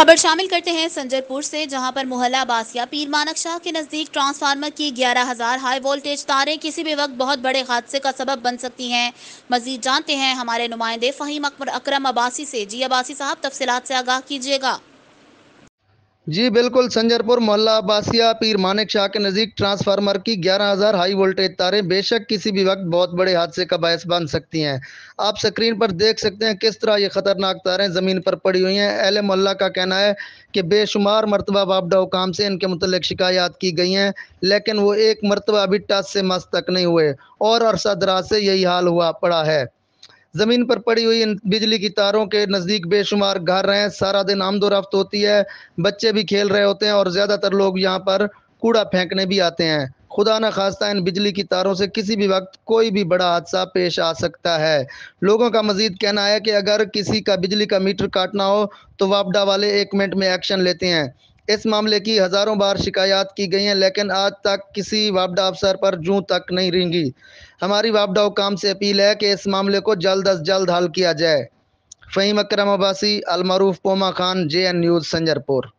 खबर शामिल करते हैं संजयपुर से जहां पर मोहल्ला बासिया पीर मानक शाह के नज़दीक ट्रांसफार्मर की 11000 हाई वोल्टेज तारें किसी भी वक्त बहुत बड़े हादसे का सबब बन सकती हैं मजीद जानते हैं हमारे नुमाइंदे फ़हीम अकबर अक्रम अबासी से जी अबासी साहब तफसलत से आगाह कीजिएगा जी बिल्कुल संजरपुर मोहल्ला बासिया पीर मानिक शाह के नज़दीक ट्रांसफार्मर की 11000 हाई वोल्टेज तारें बेशक किसी भी वक्त बहुत बड़े हादसे का बायस बन सकती हैं आप स्क्रीन पर देख सकते हैं किस तरह ये ख़तरनाक तारें ज़मीन पर पड़ी हुई हैं एल मोहल्ला का कहना है कि बेशुमार मरतबा वापडा हुकाम से इनके मतलब शिकायत की गई हैं लेकिन वो एक मरतबा अभी टस से मस्त तक नहीं हुए और अरसा दराज से यही हाल हुआ पड़ा है जमीन पर पड़ी हुई इन बिजली की तारों के नज़दीक बेशुमार घर हैं सारा दिन आमदो रफ्त होती है बच्चे भी खेल रहे होते हैं और ज़्यादातर लोग यहाँ पर कूड़ा फेंकने भी आते हैं खुदा न खास्ता इन बिजली की तारों से किसी भी वक्त कोई भी बड़ा हादसा पेश आ सकता है लोगों का मजीद कहना है कि अगर किसी का बिजली का मीटर काटना हो तो वापडा वाले एक मिनट में एक्शन लेते हैं इस मामले की हज़ारों बार शिकायत की गई हैं लेकिन आज तक किसी वापडा अफसर पर जू तक नहीं रेंगी हमारी वापडा हुकाम से अपील है कि इस मामले को जल्द अज जल्द हल किया जाए फ़हीम अक्रम अबासी अलमरूफ Poma Khan J N news Sanjarpur